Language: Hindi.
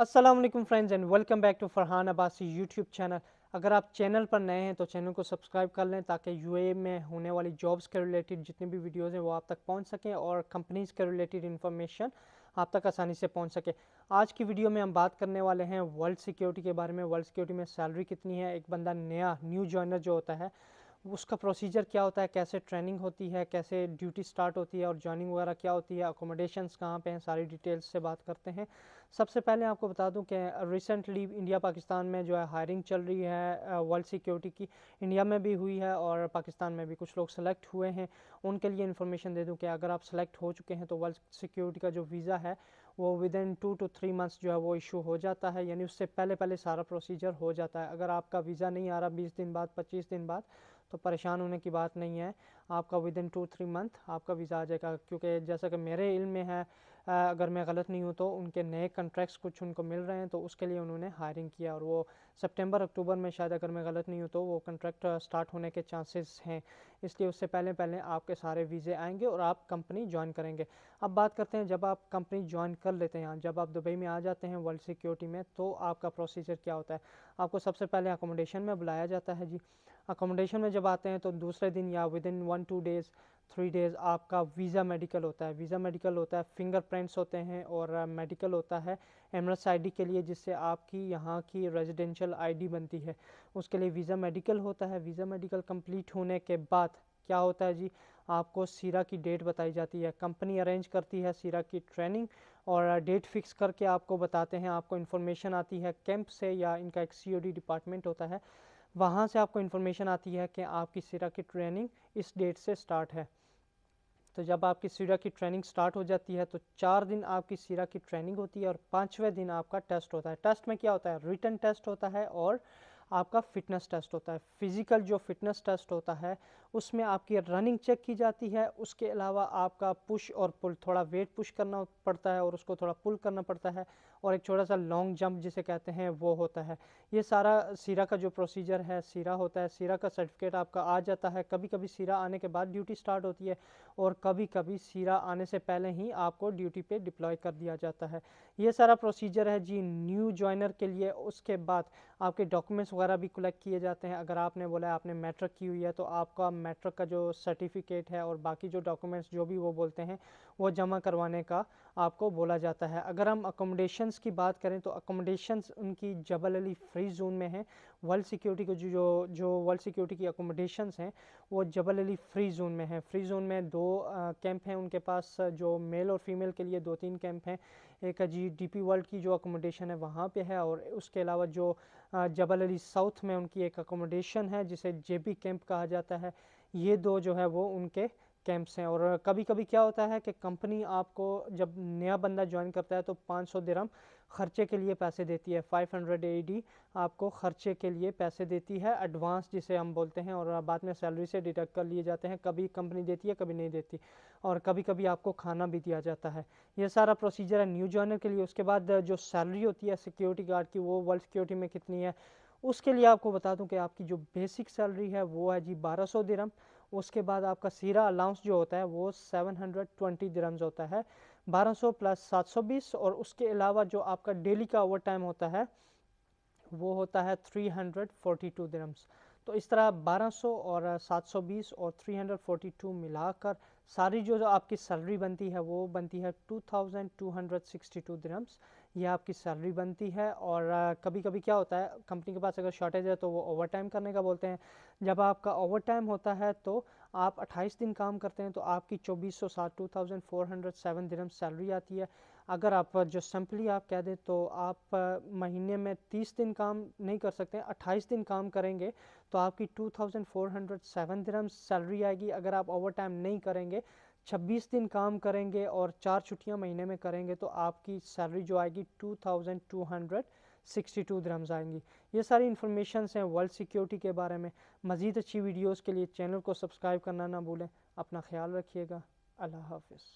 Aslam friends and welcome back to Farhan Abbasi YouTube channel अगर आप चैनल पर नए हैं तो चैनल को सब्सक्राइब कर लें ताकि ए में होने वाली जॉब्स के रिलेटेड जितनी भी वीडियोज़ हैं वो आप तक पहुंच सकें और कंपनीज़ के रिलेटेड इन्फॉर्मेशन आप तक आसानी से पहुंच सके आज की वीडियो में हम बात करने वाले हैं वर्ल्ड सिक्योरिटी के बारे में वर्ल्ड सिक्योरिटी में सैलरी कितनी है एक बंदा नया न्यू जॉइनर जो होता है उसका प्रोसीजर क्या होता है कैसे ट्रेनिंग होती है कैसे ड्यूटी स्टार्ट होती है और जॉइनिंग वगैरह क्या होती है अकोमोडेशंस कहाँ पे हैं सारी डिटेल्स से बात करते हैं सबसे पहले आपको बता दूं कि रिसेंटली इंडिया पाकिस्तान में जो है हायरिंग चल रही है वर्ल्ड सिक्योरिटी की इंडिया में भी हुई है और पाकिस्तान में भी कुछ लोग सेलेक्ट हुए हैं उनके लिए इन्फॉर्मेशन दे दूँ कि अगर आप सेलेक्ट हो चुके हैं तो वर्ल्ड सिक्योरिटी का जो वीज़ा है वो within two two three months जो है वो इशू हो जाता है यानी उससे पहले पहले सारा प्रोसीजर हो जाता है अगर आपका वीज़ा नहीं आ रहा बीस दिन बाद पच्चीस दिन बाद तो परेशान होने की बात नहीं है आपका within two three month आपका वीज़ा आ जाएगा क्योंकि जैसा कि मेरे इल्म में है अगर मैं गलत नहीं हूँ तो उनके नए कंट्रैक्ट्स कुछ उनको मिल रहे हैं तो उसके लिए उन्होंने हायरिंग किया और वो सितंबर अक्टूबर में शायद अगर मैं गलत नहीं हूँ तो वो कंट्रैक्ट स्टार्ट होने के चांसेस हैं इसलिए उससे पहले पहले आपके सारे वीज़े आएंगे और आप कंपनी ज्वाइन करेंगे अब बात करते हैं जब आप कंपनी ज्वाइन कर लेते हैं जब आप दुबई में आ जाते हैं वर्ल्ड सिक्योरिटी में तो आपका प्रोसीजर क्या होता है आपको सबसे पहले अकोमोडेशन में बुलाया जाता है जी अकोमोडेशन में जब आते हैं तो दूसरे दिन या within one two days three days आपका वीज़ा मेडिकल होता है वीज़ा मेडिकल होता है फिंगरप्रिंट्स होते हैं और मेडिकल होता है एमरस आईडी के लिए जिससे आपकी यहाँ की रेजिडेंशियल आईडी बनती है उसके लिए वीज़ा मेडिकल होता है वीज़ा मेडिकल कंप्लीट होने के बाद क्या होता है जी आपको सीरा की डेट बताई जाती है कंपनी अरेंज करती है सीरा की ट्रेनिंग और डेट फिक्स करके आपको बताते हैं आपको इन्फॉर्मेशन आती है कैंप से या इनका एक सी डिपार्टमेंट होता है वहाँ से आपको इन्फॉर्मेशन आती है कि आपकी सिरा की ट्रेनिंग इस डेट से स्टार्ट है तो जब आपकी सीरा की ट्रेनिंग स्टार्ट हो जाती है तो चार दिन आपकी सीरा की ट्रेनिंग होती है और पाँचवें दिन आपका टेस्ट होता है टेस्ट में क्या होता है रिटर्न टेस्ट होता है और आपका फिटनेस टेस्ट होता है फिज़िकल जो फिटनेस टेस्ट होता है उसमें आपकी रनिंग चेक की जाती है उसके अलावा आपका पुश और पुल थोड़ा वेट पुश करना पड़ता है और उसको थोड़ा पुल करना पड़ता है और एक छोटा सा लॉन्ग जंप जिसे कहते हैं वो होता है ये सारा सीरा का जो प्रोसीजर है सीरा होता है सीरा का सर्टिफिकेट आपका आ जाता है कभी कभी सीरा आने के बाद ड्यूटी स्टार्ट होती है और कभी कभी सीरा आने से पहले ही आपको ड्यूटी पर डिप्लॉय कर दिया जाता है ये सारा प्रोसीजर है जी न्यू ज्वाइनर के लिए उसके बाद आपके डॉक्यूमेंट्स वगैरह भी कलेक्ट किए जाते हैं अगर आपने बोला आपने मैट्रिक की हुई है तो आपका मेट्रिक का जो सर्टिफिकेट है और बाकी जो डॉक्यूमेंट्स जो भी वो बोलते हैं वो जमा करवाने का आपको बोला जाता है अगर हम अकोमोडेशंस की बात करें तो अकोमोडेशंस उनकी जबल अली फ्री जोन में है वर्ल्ड सिक्योरिटी के जो जो वर्ल्ड सिक्योरिटी की अकोमोडेशंस हैं वो जबल अली फ्री जोन में है फ्री जोन में दो कैंप हैं उनके पास जो मेल और फीमेल के लिए दो तीन कैंप हैं एक जी डी पी वर्ल्ड की जो अकोमोडेशन है वहाँ पर है और उसके अलावा जो जबल अली साउथ में उनकी एक अकोमोडेशन है जिसे जेबी कैंप कहा जाता है ये दो जो है वो उनके कैंप्स हैं और कभी कभी क्या होता है कि कंपनी आपको जब नया बंदा ज्वाइन करता है तो 500 दिरम खर्चे के लिए पैसे देती है 500 हंड्रेड e आपको खर्चे के लिए पैसे देती है एडवांस जिसे हम बोलते हैं और बाद में सैलरी से डिडक्ट कर लिए जाते हैं कभी कंपनी देती है कभी नहीं देती और कभी कभी आपको खाना भी दिया जाता है ये सारा प्रोसीजर है न्यू ज्वाइनर के लिए उसके बाद जो सैलरी होती है सिक्योरिटी गार्ड की वो वर्ल्ड सिक्योरिटी में कितनी है उसके लिए आपको बता दूँ कि आपकी जो बेसिक सैलरी है वो है जी बारह सौ उसके बाद आपका सीरा अलाउंस जो होता है वो 720 हंड्रेड होता है 1200 प्लस 720 और उसके अलावा जो आपका डेली का ओवर टाइम होता है वो होता है 342 हंड्रेड तो इस तरह 1200 और 720 और 342 मिलाकर सारी जो, जो आपकी सैलरी बनती है वो बनती है 2262 थाउजेंड ये आपकी सैलरी बनती है और कभी कभी क्या होता है कंपनी के पास अगर शॉर्टेज है तो वो ओवर टाइम करने का बोलते हैं जब आपका ओवर टाइम होता है तो आप 28 दिन काम करते हैं तो आपकी सौ सात टू सैलरी आती है अगर आप जो सिंपली आप कह दें तो आप महीने में 30 दिन काम नहीं कर सकते 28 दिन काम करेंगे तो आपकी 2407 दिरम सैलरी आएगी अगर आप ओवर टाइम नहीं करेंगे 26 दिन काम करेंगे और चार छुट्टियां महीने में करेंगे तो आपकी सैलरी जो आएगी 2262 दिरम्स आएंगी ये सारी इन्फॉर्मेशन हैं वर्ल्ड सिक्योरिटी के बारे में मज़ीद अच्छी वीडियोज़ के लिए चैनल को सब्सक्राइब करना ना भूलें अपना ख्याल रखिएगा अल्लाह हाफिज़